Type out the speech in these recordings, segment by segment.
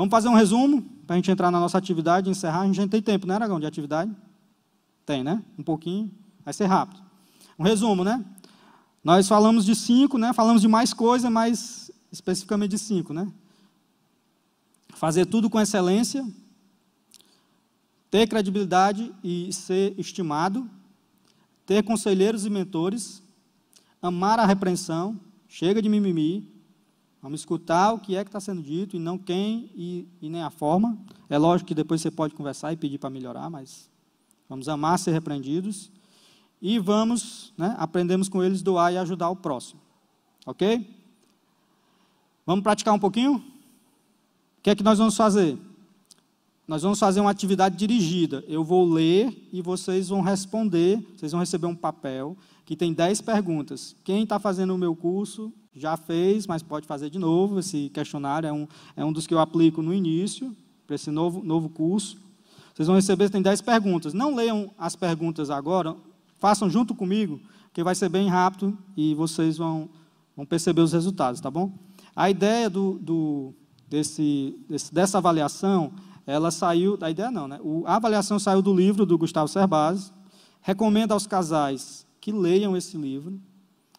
Vamos fazer um resumo para a gente entrar na nossa atividade e encerrar. A gente tem tempo, né, Aragão, de atividade? Tem, né? Um pouquinho. Vai ser rápido. Um resumo, né? Nós falamos de cinco, né? Falamos de mais coisa, mas especificamente de cinco, né? Fazer tudo com excelência, ter credibilidade e ser estimado, ter conselheiros e mentores, amar a repreensão, chega de mimimi, Vamos escutar o que é que está sendo dito e não quem e, e, nem a forma. É lógico que depois você pode conversar e pedir para melhorar, mas vamos amar ser repreendidos. E vamos, né, aprendemos com eles doar e ajudar o próximo. Ok? Vamos praticar um pouquinho? O que é que nós vamos fazer? Nós vamos fazer uma atividade dirigida. Eu vou ler e vocês vão responder. Vocês vão receber um papel que tem 10 perguntas. Quem está fazendo o meu curso já fez, mas pode fazer de novo. Esse questionário é um, é um dos que eu aplico no início, para esse novo, novo curso. Vocês vão receber, tem 10 perguntas. Não leiam as perguntas agora, façam junto comigo, que vai ser bem rápido e vocês vão, vão perceber os resultados, tá bom? A ideia do, do, desse, desse, dessa avaliação, ela saiu, a ideia não, né? O, a avaliação saiu do livro do Gustavo Serbazes. recomenda aos casais que leiam esse livro.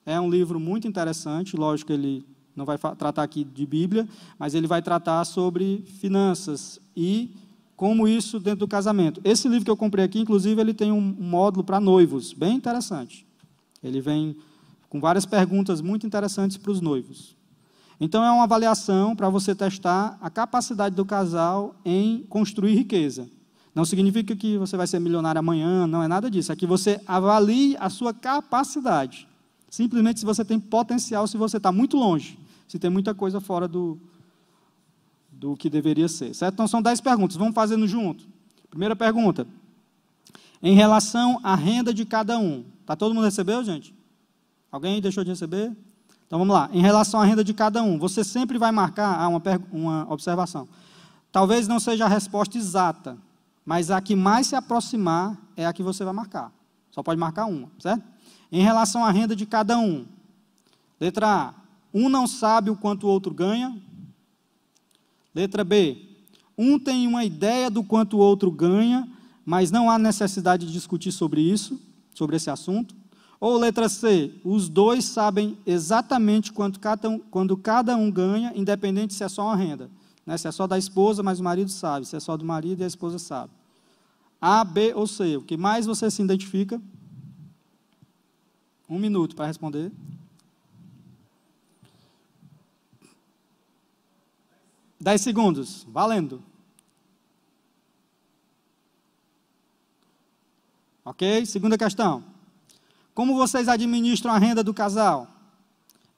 É um livro muito interessante, lógico, ele não vai tratar aqui de Bíblia, mas ele vai tratar sobre finanças e como isso dentro do casamento. Esse livro que eu comprei aqui, inclusive, ele tem um módulo para noivos, bem interessante. Ele vem com várias perguntas muito interessantes para os noivos. Então, é uma avaliação para você testar a capacidade do casal em construir riqueza. Não significa que você vai ser milionário amanhã, não é nada disso. É que você avalie a sua capacidade. Simplesmente se você tem potencial, se você está muito longe, se tem muita coisa fora do, do que deveria ser. Certo? Então são dez perguntas, vamos fazendo junto. Primeira pergunta. Em relação à renda de cada um. Tá todo mundo recebeu, gente? Alguém deixou de receber? Então vamos lá. Em relação à renda de cada um, você sempre vai marcar ah, uma, uma observação. Talvez não seja a resposta exata, mas a que mais se aproximar é a que você vai marcar. Só pode marcar uma, certo? Em relação à renda de cada um. Letra A. Um não sabe o quanto o outro ganha. Letra B. Um tem uma ideia do quanto o outro ganha, mas não há necessidade de discutir sobre isso, sobre esse assunto. Ou letra C, os dois sabem exatamente quanto cada um, quando cada um ganha, independente se é só uma renda. Né? Se é só da esposa, mas o marido sabe. Se é só do marido, e a esposa sabe. A, B ou C, o que mais você se identifica? Um minuto para responder. Dez segundos, valendo. Ok? Segunda questão. Como vocês administram a renda do casal?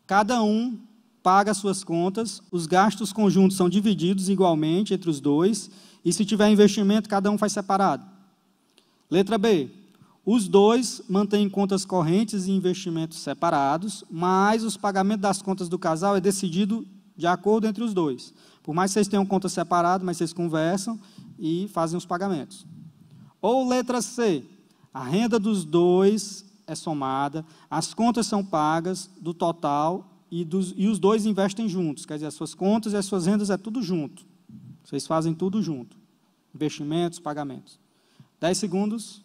Cada um paga suas contas, os gastos conjuntos são divididos igualmente entre os dois, e se tiver investimento, cada um faz separado. Letra B. Os dois mantêm contas correntes e investimentos separados, mas os pagamentos das contas do casal é decidido de acordo entre os dois. Por mais que vocês tenham contas separadas, mas vocês conversam e fazem os pagamentos. Ou letra C. A renda dos dois é somada, as contas são pagas, do total e, dos, e os dois investem juntos, quer dizer, as suas contas e as suas rendas é tudo junto. Vocês fazem tudo junto. Investimentos, pagamentos. 10 segundos.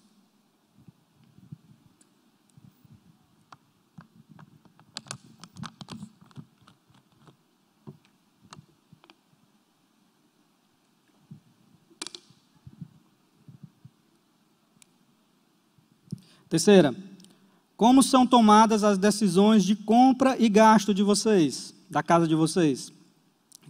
Terceira, como são tomadas as decisões de compra e gasto de vocês, da casa de vocês?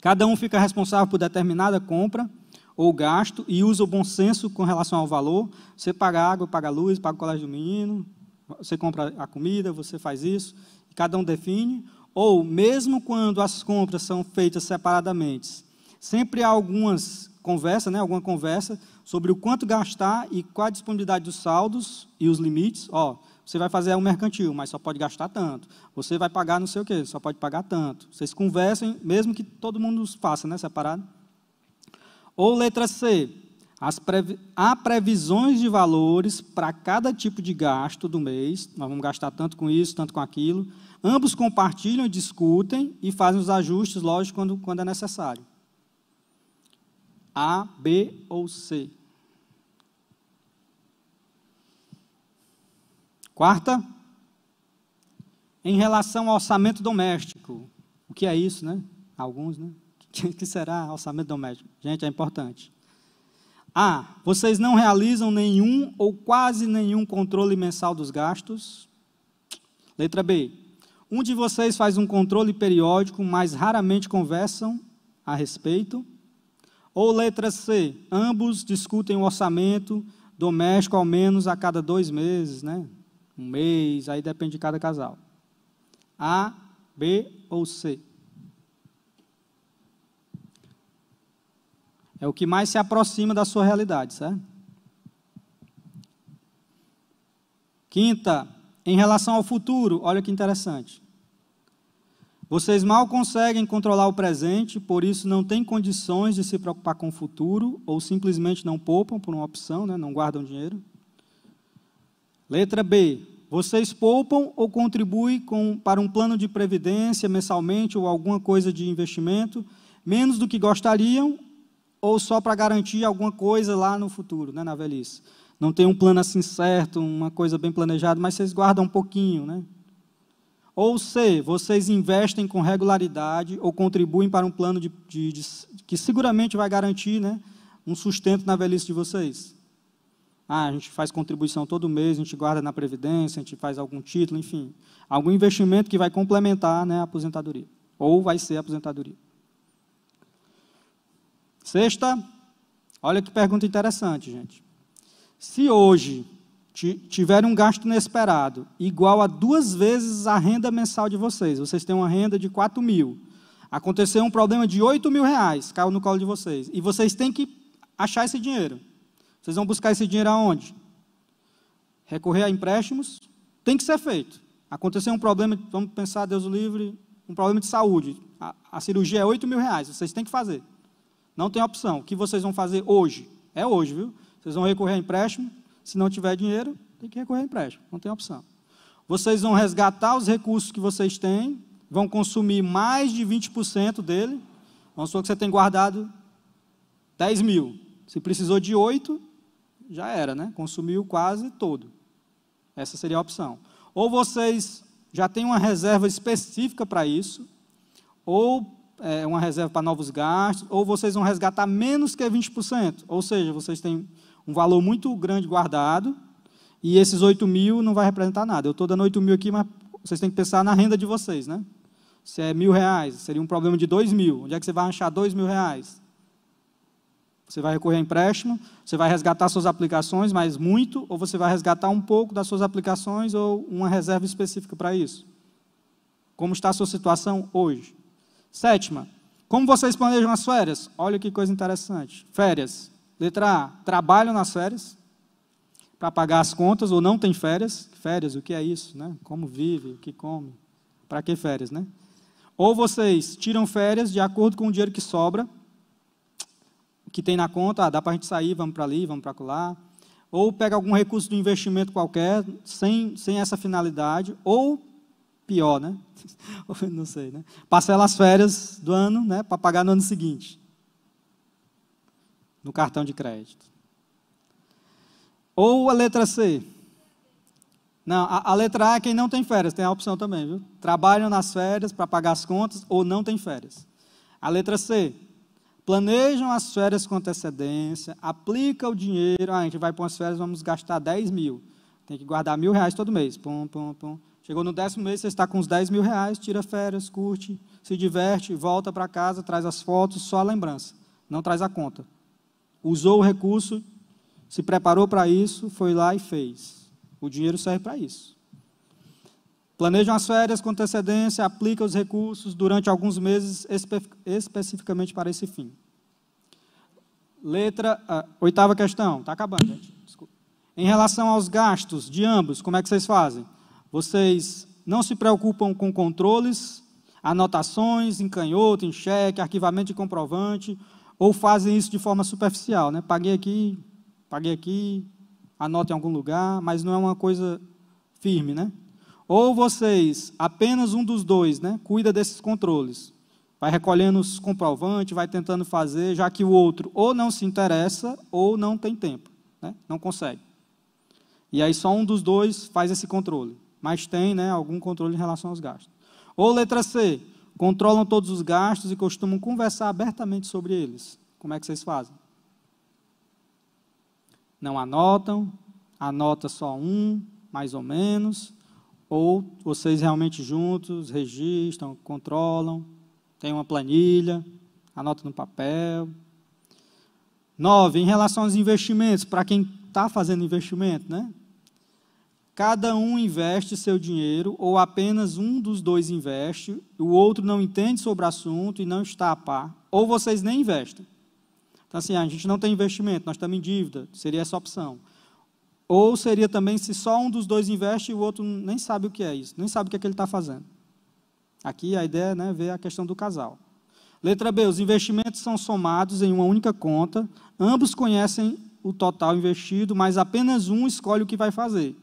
Cada um fica responsável por determinada compra ou gasto e usa o bom senso com relação ao valor. Você paga água, paga luz, paga o colégio do menino, você compra a comida, você faz isso, cada um define. Ou, mesmo quando as compras são feitas separadamente, sempre há algumas conversas, né, alguma conversa sobre o quanto gastar e qual a disponibilidade dos saldos e os limites. Ó, você vai fazer um mercantil, mas só pode gastar tanto. Você vai pagar não sei o quê, só pode pagar tanto. Vocês conversem, mesmo que todo mundo faça, né, separado. Ou letra C, as previ... há previsões de valores para cada tipo de gasto do mês. Nós vamos gastar tanto com isso, tanto com aquilo. Ambos compartilham, discutem e fazem os ajustes, lógico, quando, quando é necessário. A, B ou C. Quarta, em relação ao orçamento doméstico. O que é isso, né? Alguns, né? O que será orçamento doméstico? Gente, é importante. A. vocês não realizam nenhum ou quase nenhum controle mensal dos gastos. Letra B. Um de vocês faz um controle periódico, mas raramente conversam a respeito. Ou letra C. Ambos discutem o orçamento doméstico ao menos a cada dois meses, né? um mês, aí depende de cada casal. A, B ou C? É o que mais se aproxima da sua realidade, certo? Quinta, em relação ao futuro, olha que interessante. Vocês mal conseguem controlar o presente, por isso não têm condições de se preocupar com o futuro, ou simplesmente não poupam por uma opção, né? não guardam dinheiro. Letra B. Vocês poupam ou contribuem com, para um plano de previdência mensalmente ou alguma coisa de investimento, menos do que gostariam, ou só para garantir alguma coisa lá no futuro, né, na velhice? Não tem um plano assim certo, uma coisa bem planejada, mas vocês guardam um pouquinho, né? Ou C, vocês investem com regularidade ou contribuem para um plano de, de, de, que seguramente vai garantir né, um sustento na velhice de vocês. Ah, a gente faz contribuição todo mês, a gente guarda na Previdência, a gente faz algum título, enfim. Algum investimento que vai complementar né, a aposentadoria. Ou vai ser a aposentadoria. Sexta, olha que pergunta interessante, gente. Se hoje tiver um gasto inesperado igual a duas vezes a renda mensal de vocês, vocês têm uma renda de 4 mil, aconteceu um problema de 8 mil reais, caiu no colo de vocês, e vocês têm que achar esse dinheiro. Vocês vão buscar esse dinheiro aonde? Recorrer a empréstimos? Tem que ser feito. Aconteceu um problema, vamos pensar, Deus o livre, um problema de saúde. A, a cirurgia é 8 mil reais, vocês têm que fazer. Não tem opção. O que vocês vão fazer hoje? É hoje, viu? Vocês vão recorrer a empréstimo. Se não tiver dinheiro, tem que recorrer a empréstimo. Não tem opção. Vocês vão resgatar os recursos que vocês têm, vão consumir mais de 20% dele. Vamos supor que você tem guardado 10 mil. Se precisou de 8, já era, né? Consumiu quase todo. Essa seria a opção. Ou vocês já têm uma reserva específica para isso, ou é, uma reserva para novos gastos, ou vocês vão resgatar menos que 20%. Ou seja, vocês têm um valor muito grande guardado, e esses 8 mil não vai representar nada. Eu estou dando 8 mil aqui, mas vocês têm que pensar na renda de vocês, né? Se é mil reais, seria um problema de 2 mil. Onde é que você vai achar 2 mil reais? Você vai recorrer a empréstimo, você vai resgatar suas aplicações, mas muito, ou você vai resgatar um pouco das suas aplicações ou uma reserva específica para isso. Como está a sua situação hoje? Sétima, como vocês planejam as férias? Olha que coisa interessante. Férias. Letra A, trabalham nas férias para pagar as contas ou não tem férias. Férias, o que é isso? Né? Como vive, o que come? Para que férias, né? Ou vocês tiram férias de acordo com o dinheiro que sobra que tem na conta, ah, dá para a gente sair, vamos para ali, vamos para lá. Ou pega algum recurso do investimento qualquer, sem, sem essa finalidade, ou pior, né? não sei, né? Parcela as férias do ano, né, para pagar no ano seguinte. No cartão de crédito. Ou a letra C. Não, a, a, letra A é quem não tem férias, tem a opção também, viu? Trabalham nas férias para pagar as contas ou não tem férias. A letra C, planejam as férias com antecedência, aplica o dinheiro, ah, a gente vai para umas férias, vamos gastar 10 mil, tem que guardar mil reais todo mês, pum, pum, pum. Chegou no décimo mês, você está com uns 10 mil reais, tira férias, curte, se diverte, volta para casa, traz as fotos, só a lembrança, não traz a conta. Usou o recurso, se preparou para isso, foi lá e fez. O dinheiro serve para isso. Planejam as férias com antecedência, aplica os recursos durante alguns meses espe especificamente para esse fim. Letra, ah, oitava questão, está acabando, gente. Desculpa. Em relação aos gastos de ambos, como é que vocês fazem? Vocês não se preocupam com controles, anotações em canhoto, em cheque, arquivamento de comprovante, ou fazem isso de forma superficial, né? Paguei aqui, paguei aqui, anota em algum lugar, mas não é uma coisa firme, né? Ou vocês, apenas um dos dois, né, cuida desses controles. Vai recolhendo os comprovantes, vai tentando fazer, já que o outro ou não se interessa ou não tem tempo, né, não consegue. E aí só um dos dois faz esse controle, mas tem né, algum controle em relação aos gastos. Ou letra C, controlam todos os gastos e costumam conversar abertamente sobre eles. Como é que vocês fazem? Não anotam, anota só um, mais ou menos, ou vocês realmente juntos registram, controlam, tem uma planilha, anota no papel. Nove, em relação aos investimentos, para quem está fazendo investimento, né? Cada um investe seu dinheiro, ou apenas um dos dois investe, o outro não entende sobre o assunto e não está a par, ou vocês nem investem. Então, assim, a gente não tem investimento, nós estamos em dívida, seria essa opção. Ou seria também se só um dos dois investe e o outro nem sabe o que é isso, nem sabe o que, é que ele está fazendo. Aqui a ideia é né, ver a questão do casal. Letra B, os investimentos são somados em uma única conta, ambos conhecem o total investido, mas apenas um escolhe o que vai fazer.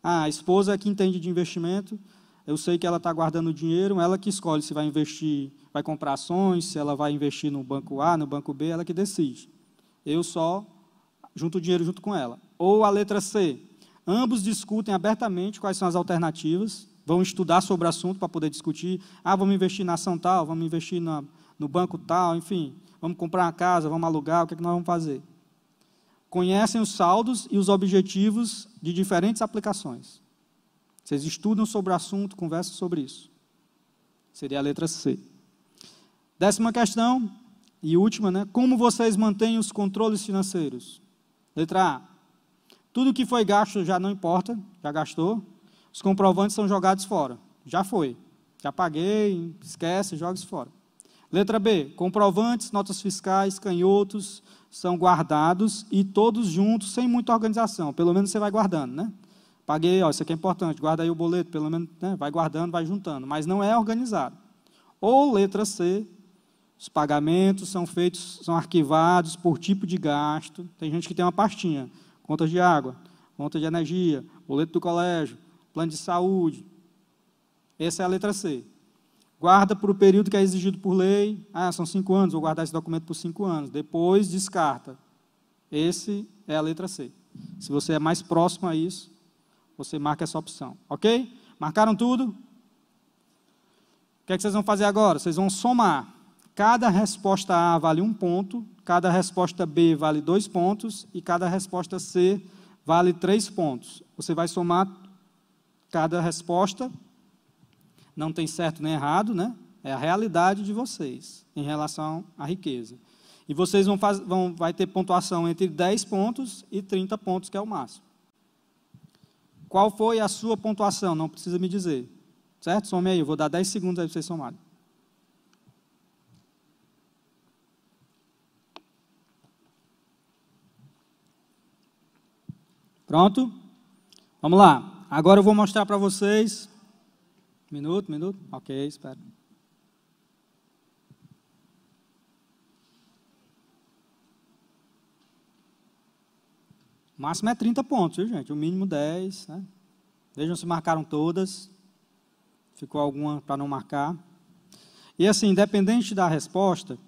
Ah, a esposa é que entende de investimento, eu sei que ela está guardando dinheiro, ela que escolhe se vai investir, vai comprar ações, se ela vai investir no banco A, no banco B, ela que decide. Eu só junto o dinheiro junto com ela. Ou a letra C. Ambos discutem abertamente quais são as alternativas, vão estudar sobre o assunto para poder discutir. Ah, vamos investir na ação tal, vamos investir na, no banco tal, enfim, vamos comprar uma casa, vamos alugar, o que, é que nós vamos fazer? Conhecem os saldos e os objetivos de diferentes aplicações. Vocês estudam sobre o assunto, conversam sobre isso. Seria a letra C. Décima questão, e última, né? Como vocês mantêm os controles financeiros? Letra A. Tudo que foi gasto já não importa, já gastou. Os comprovantes são jogados fora. Já foi. Já paguei, esquece, joga isso fora. Letra B. Comprovantes, notas fiscais, canhotos são guardados e todos juntos, sem muita organização. Pelo menos você vai guardando, né? Paguei, ó, isso aqui é importante, guarda aí o boleto, pelo menos, né? Vai guardando, vai juntando, mas não é organizado. Ou letra C, os pagamentos são feitos, são arquivados por tipo de gasto. Tem gente que tem uma pastinha contas de água, conta de energia, boleto do colégio, plano de saúde. Essa é a letra C. Guarda por o período que é exigido por lei. Ah, são cinco anos, vou guardar esse documento por cinco anos. Depois, descarta. Esse é a letra C. Se você é mais próximo a isso, você marca essa opção. Ok? Marcaram tudo? O que, é que vocês vão fazer agora? Vocês vão somar. Cada resposta A vale um ponto Cada resposta B vale dois pontos e cada resposta C vale três pontos. Você vai somar cada resposta. Não tem certo nem errado, né? É a realidade de vocês em relação à riqueza. E vocês vão, faz, vão vai ter pontuação entre 10 pontos e 30 pontos, que é o máximo. Qual foi a sua pontuação? Não precisa me dizer. Certo? Some aí, eu vou dar 10 segundos aí para vocês somarem. Pronto? Vamos lá. Agora eu vou mostrar para vocês. Minuto, minuto. Ok, espera. O máximo é 30 pontos, viu, gente? O mínimo 10. Né? Vejam se marcaram todas. Ficou alguma para não marcar. E assim, independente da resposta,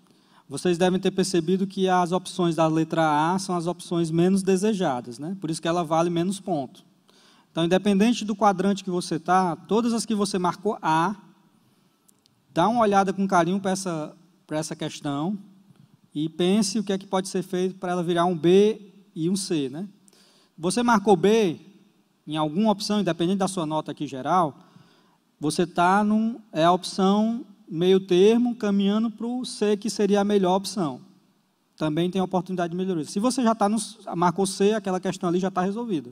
vocês devem ter percebido que as opções da letra A são as opções menos desejadas, né? por isso que ela vale menos ponto. Então, independente do quadrante que você está, todas as que você marcou A, dá uma olhada com carinho para essa, essa questão e pense o que é que pode ser feito para ela virar um B e um C. Né? Você marcou B em alguma opção, independente da sua nota aqui geral, você está num, é a opção meio termo, caminhando para o C, que seria a melhor opção. Também tem oportunidade de melhoria. Se você já está no. Marcou C, aquela questão ali já está resolvida.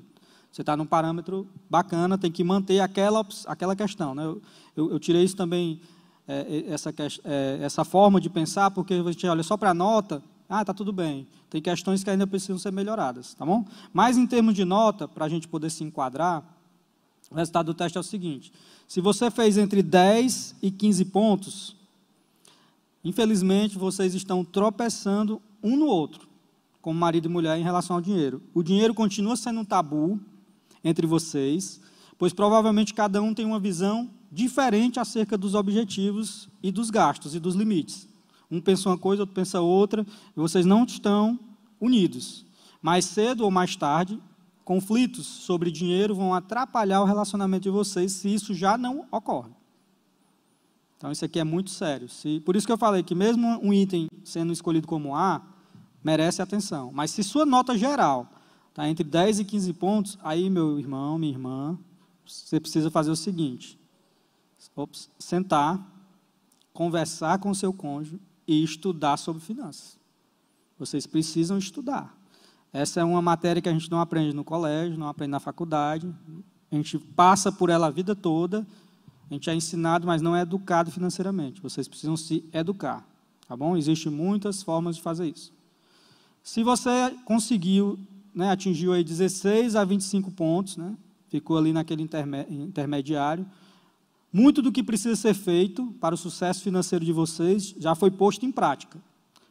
Você está num parâmetro bacana, tem que manter aquela, aquela questão. Né? Eu, eu, eu tirei isso também, é, essa, é, essa forma de pensar, porque a gente olha só para a nota, ah, tá tudo bem. Tem questões que ainda precisam ser melhoradas, tá bom? Mas em termos de nota, para a gente poder se enquadrar, o resultado do teste é o seguinte: se você fez entre 10 e 15 pontos, infelizmente vocês estão tropeçando um no outro, como marido e mulher, em relação ao dinheiro. O dinheiro continua sendo um tabu entre vocês, pois provavelmente cada um tem uma visão diferente acerca dos objetivos e dos gastos e dos limites. Um pensa uma coisa, outro pensa outra, e vocês não estão unidos. Mais cedo ou mais tarde, conflitos sobre dinheiro vão atrapalhar o relacionamento de vocês se isso já não ocorre. Então isso aqui é muito sério. Se, por isso que eu falei que mesmo um item sendo escolhido como A, merece atenção. Mas se sua nota geral está entre 10 e 15 pontos, aí, meu irmão, minha irmã, você precisa fazer o seguinte. Ops, sentar, conversar com seu cônjuge e estudar sobre finanças. Vocês precisam estudar. Essa é uma matéria que a gente não aprende no colégio, não aprende na faculdade. A gente passa por ela a vida toda. A gente é ensinado, mas não é educado financeiramente. Vocês precisam se educar, tá bom? Existem muitas formas de fazer isso. Se você conseguiu, né, atingiu aí 16 a 25 pontos, né? Ficou ali naquele interme intermediário. Muito do que precisa ser feito para o sucesso financeiro de vocês já foi posto em prática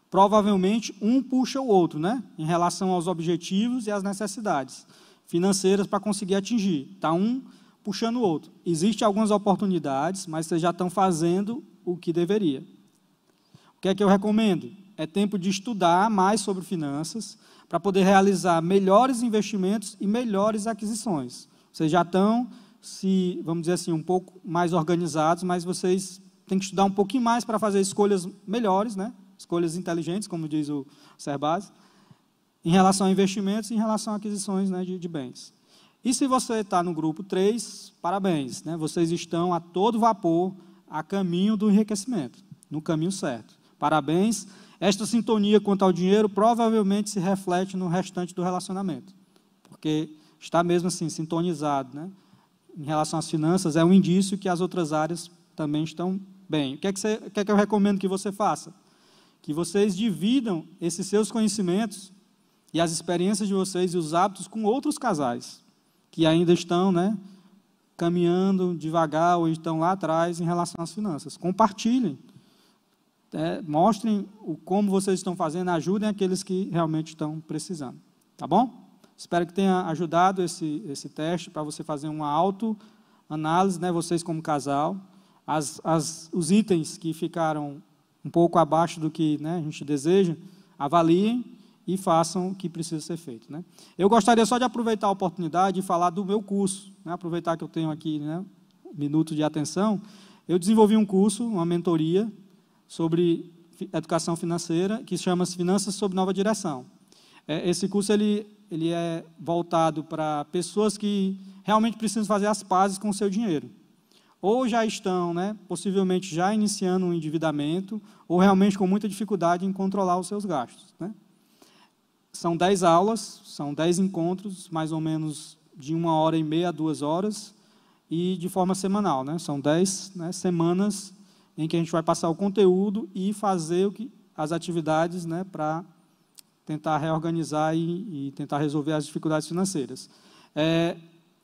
provavelmente um puxa o outro, né? Em relação aos objetivos e às necessidades financeiras para conseguir atingir. Está um puxando o outro. Existem algumas oportunidades, mas vocês já estão fazendo o que deveria. O que é que eu recomendo? É tempo de estudar mais sobre finanças para poder realizar melhores investimentos e melhores aquisições. Vocês já estão, se vamos dizer assim, um pouco mais organizados, mas vocês têm que estudar um pouquinho mais para fazer escolhas melhores, né? escolhas inteligentes, como diz o Serbaz, em relação a investimentos e em relação a aquisições né, de, de bens. E se você está no grupo 3, parabéns, né? vocês estão a todo vapor a caminho do enriquecimento, no caminho certo. Parabéns. Esta sintonia quanto ao dinheiro provavelmente se reflete no restante do relacionamento, porque está mesmo assim sintonizado. Né? Em relação às finanças, é um indício que as outras áreas também estão bem. O que é que, você, o que, é que eu recomendo que você faça? que vocês dividam esses seus conhecimentos e as experiências de vocês e os hábitos com outros casais que ainda estão, né, caminhando devagar ou estão lá atrás em relação às finanças. Compartilhem, é, mostrem o como vocês estão fazendo, ajudem aqueles que realmente estão precisando. Tá bom? Espero que tenha ajudado esse, esse teste para você fazer uma autoanálise, né, vocês como casal. As, as, os itens que ficaram um pouco abaixo do que né, a gente deseja, avaliem e façam o que precisa ser feito. Né? Eu gostaria só de aproveitar a oportunidade e falar do meu curso, né? aproveitar que eu tenho aqui né, um minuto de atenção. Eu desenvolvi um curso, uma mentoria, sobre educação financeira, que chama-se Finanças sob Nova Direção. É, esse curso ele, ele é voltado para pessoas que realmente precisam fazer as pazes com o seu dinheiro ou já estão, né, possivelmente já iniciando um endividamento, ou realmente com muita dificuldade em controlar os seus gastos. Né? São 10 aulas, são 10 encontros, mais ou menos de uma hora e meia a duas horas, e de forma semanal. Né? São 10 né, semanas em que a gente vai passar o conteúdo e fazer o que, as atividades né, para tentar reorganizar e, e, tentar resolver as dificuldades financeiras. É,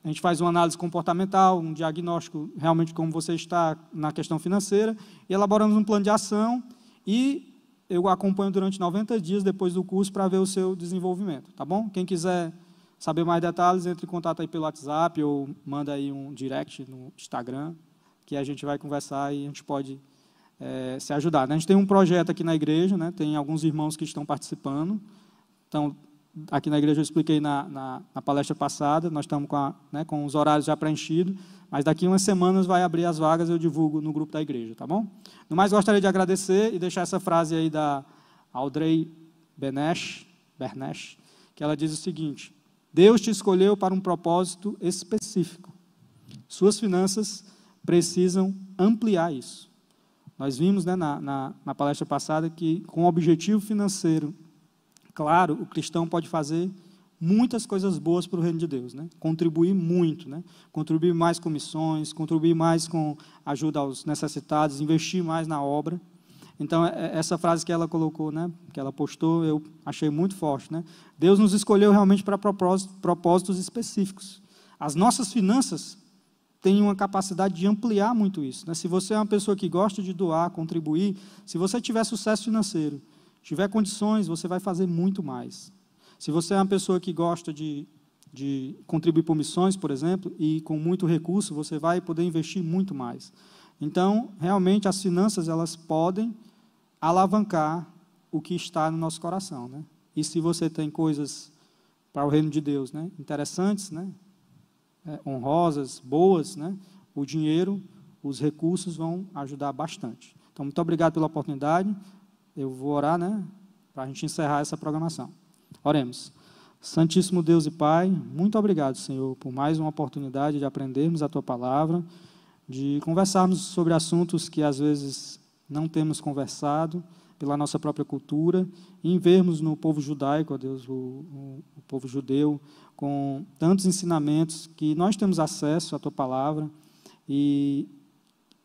a gente faz uma análise comportamental, um diagnóstico realmente como você está na questão financeira, e elaboramos um plano de ação e eu acompanho durante 90 dias depois do curso para ver o seu desenvolvimento, tá bom? Quem quiser saber mais detalhes, entre em contato aí pelo WhatsApp ou manda aí um direct no Instagram, que a gente vai conversar e a gente pode é, se ajudar. Né? A gente tem um projeto aqui na igreja, né? tem alguns irmãos que estão participando, estão aqui na igreja eu expliquei na, na, na palestra passada, nós estamos com, a, né, com os horários já preenchidos, mas daqui umas semanas vai abrir as vagas, eu divulgo no grupo da igreja, tá bom? No mais, gostaria de agradecer e deixar essa frase aí da Audrey Benesh, Bernesh, que ela diz o seguinte, Deus te escolheu para um propósito específico. Suas finanças precisam ampliar isso. Nós vimos né, na, na, na palestra passada que, com o objetivo financeiro Claro, o cristão pode fazer muitas coisas boas para o reino de Deus, né? contribuir muito, né? contribuir mais com missões, contribuir mais com ajuda aos necessitados, investir mais na obra. Então, é, é, essa frase que ela colocou, né? que ela postou, eu achei muito forte. Né? Deus nos escolheu realmente para propósitos específicos. As nossas finanças têm uma capacidade de ampliar muito isso. Né? Se você é uma pessoa que gosta de doar, contribuir, se você tiver sucesso financeiro, tiver condições, você vai fazer muito mais. Se você é uma pessoa que gosta de, de contribuir por missões, por exemplo, e com muito recurso, você vai poder investir muito mais. Então, realmente, as finanças elas podem alavancar o que está no nosso coração, né? E se você tem coisas para o reino de Deus, né? Interessantes, né? É, honrosas, boas, né? O dinheiro, os recursos vão ajudar bastante. Então, muito obrigado pela oportunidade. Eu vou orar, né? Para a gente encerrar essa programação. Oremos. Santíssimo Deus e Pai, muito obrigado, Senhor, por mais uma oportunidade de aprendermos a Tua palavra, de conversarmos sobre assuntos que às vezes não temos conversado pela nossa própria cultura, e em vermos no povo judaico, ó Deus, o, o, o povo judeu, com tantos ensinamentos que nós temos acesso à Tua palavra e,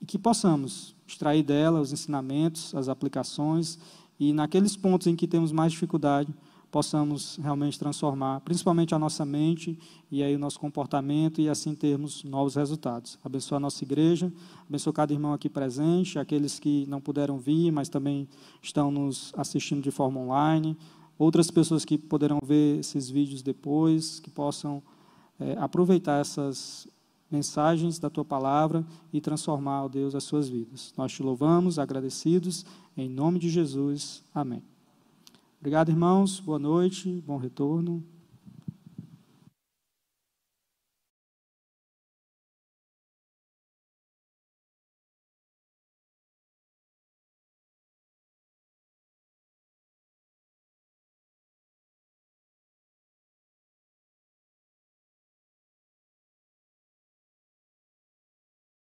e que possamos extrair dela os ensinamentos, as aplicações e naqueles pontos em que temos mais dificuldade, possamos realmente transformar, principalmente a nossa mente e aí o nosso comportamento e assim termos novos resultados. Abençoa a nossa igreja, abençoa cada irmão aqui presente, aqueles que não puderam vir, mas também estão nos assistindo de forma online, outras pessoas que poderão ver esses vídeos depois, que possam é, aproveitar essas mensagens da tua palavra e transformar, ó Deus, as suas vidas. Nós te louvamos, agradecidos, em nome de Jesus. Amém. Obrigado, irmãos. Boa noite, bom retorno.